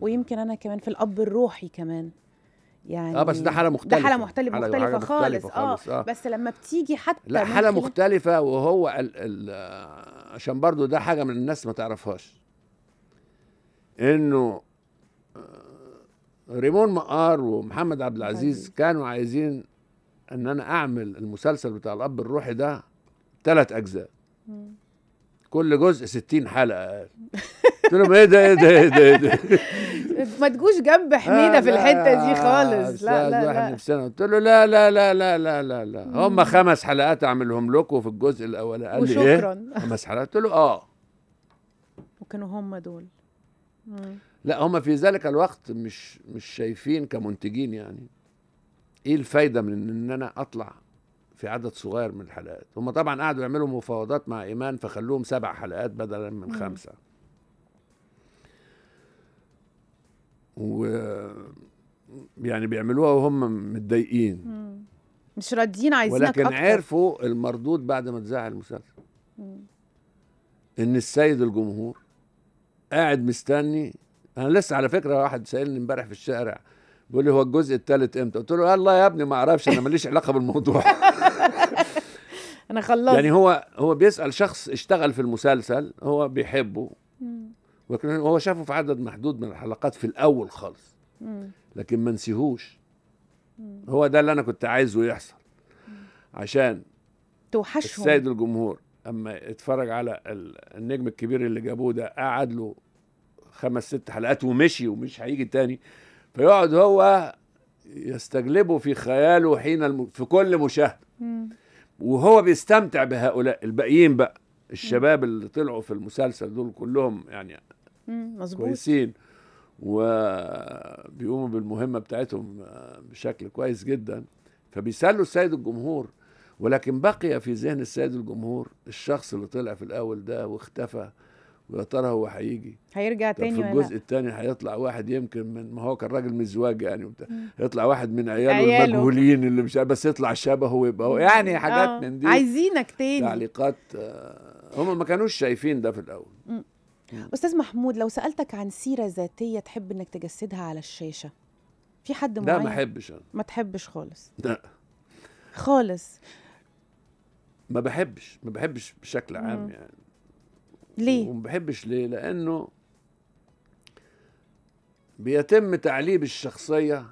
ويمكن انا كمان في الاب الروحي كمان يعني اه بس ده حاله مختلفه ده حاله مختلفه حالة مختلفه, مختلفة خالص, آه، خالص آه, اه بس لما بتيجي حتى لا حاله مختلفه وهو الـ الـ آه، عشان برضو ده حاجه من الناس ما تعرفهاش انه آه، ريمون مقار ومحمد عبد العزيز كانوا عايزين ان انا اعمل المسلسل بتاع الاب الروحي ده ثلاث اجزاء كل جزء 60 حلقه قلت لهم ايه ده ايه ده ايه ده, إيه ده ما تجوش جنب حميده آه، في الحته دي خالص لا لا واحد نفسنا قلت له لا لا لا لا لا لا لا هم خمس حلقات اعملهم لكم في الجزء الاول قال لي ايه خمس حلقات قلت له اه وكانوا هم دول مم. لا هم في ذلك الوقت مش مش شايفين كمنتجين يعني ايه الفايده من ان انا اطلع في عدد صغير من الحلقات هم طبعا قعدوا يعملوا مفاوضات مع ايمان فخلوهم سبع حلقات بدلا من مم. خمسه و يعني بيعملوها وهم متضايقين مش راضيين عايزينك ولكن أكتر. عرفوا المردود بعد ما اتذاع المسلسل ان السيد الجمهور قاعد مستني انا لسه على فكره واحد سالني امبارح في الشارع بيقول لي هو الجزء الثالث امتى قلت له الله يا ابني ما اعرفش انا ماليش علاقه بالموضوع انا خلصت يعني هو هو بيسال شخص اشتغل في المسلسل هو بيحبه ولكن هو شافه في عدد محدود من الحلقات في الاول خالص لكن ما نسيهوش هو ده اللي انا كنت عايزه يحصل عشان توحشهم السيد الجمهور اما اتفرج على النجم الكبير اللي جابوه ده قعد له خمس ست حلقات ومشي ومش هيجي تاني فيقعد هو يستجلبه في خياله حين الم... في كل مشاهده وهو بيستمتع بهؤلاء الباقيين بقى الشباب اللي طلعوا في المسلسل دول كلهم يعني مظبوط كويسين وبيقوموا بالمهمه بتاعتهم آه، بشكل كويس جدا فبيسلوا السيد الجمهور ولكن بقي في ذهن السيد الجمهور الشخص اللي طلع في الاول ده واختفى ويا ترى هو هيجي هيرجع تاني في الجزء الثاني هيطلع واحد يمكن من ما هو كان راجل مزواج يعني وبتاع يطلع واحد من عياله, عياله. المجهولين اللي مش بس يطلع شبهه ويبقى هو يعني حاجات آه. من دي عايزينك تاني تعليقات آه، هم ما كانوش شايفين ده في الاول م. استاذ محمود لو سالتك عن سيره ذاتيه تحب انك تجسدها على الشاشه في حد معين لا ما احبش انا ما تحبش خالص لا خالص ما بحبش ما بحبش بشكل عام مم. يعني ليه وما بحبش ليه لانه بيتم تعليب الشخصيه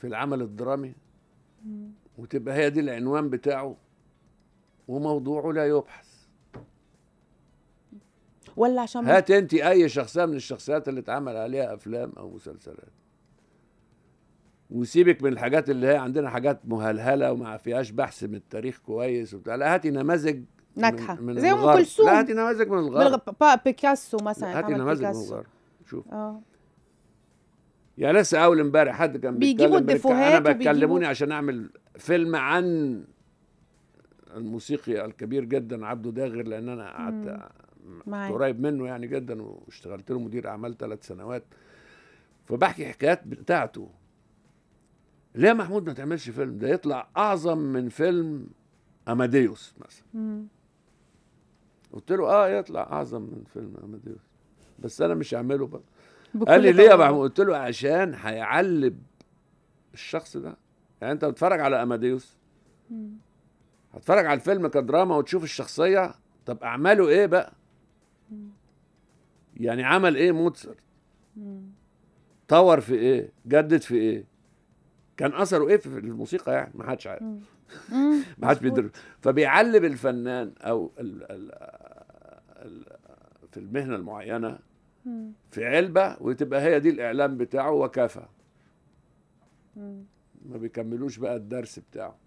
في العمل الدرامي مم. وتبقى هي دي العنوان بتاعه وموضوعه لا يبحث ولا عشان هات انت اي شخصيه من الشخصيات اللي اتعمل عليها افلام او مسلسلات وسيبك من الحاجات اللي هي عندنا حاجات مهلهله وما فيهاش بحث من التاريخ كويس وبتاع لا هاتي نماذج ناجحه من زي ام كلثوم لا هاتي نماذج من الغرب بيكاسو مثلا هاتي نماذج من الغرب شوف اه يعني لسه اول امبارح حد كان بيجيبوا الديفوهات انا بيكلموني عشان اعمل فيلم عن الموسيقي الكبير جدا عبده داغر لان انا قعدت قريب منه يعني جدا واشتغلت له مدير اعمال ثلاث سنوات فبحكي حكايات بتاعته ليه محمود ما تعملش فيلم ده يطلع اعظم من فيلم اماديوس مثلا قلت له اه يطلع اعظم من فيلم اماديوس بس انا مش هعمله بقى قال لي ليه يا محمود قلت له عشان هيعلب الشخص ده يعني انت بتتفرج على اماديوس هتتفرج على الفيلم كدراما وتشوف الشخصيه طب اعماله ايه بقى يعني عمل ايه موتسرت طور في ايه جدد في ايه كان اثره ايه في الموسيقى يعني ما حدش عارف ما حدش بيدرب فبيعلم الفنان او ال ال ال في المهنه المعينه في علبه وتبقى هي دي الاعلام بتاعه وكفى ما بيكملوش بقى الدرس بتاعه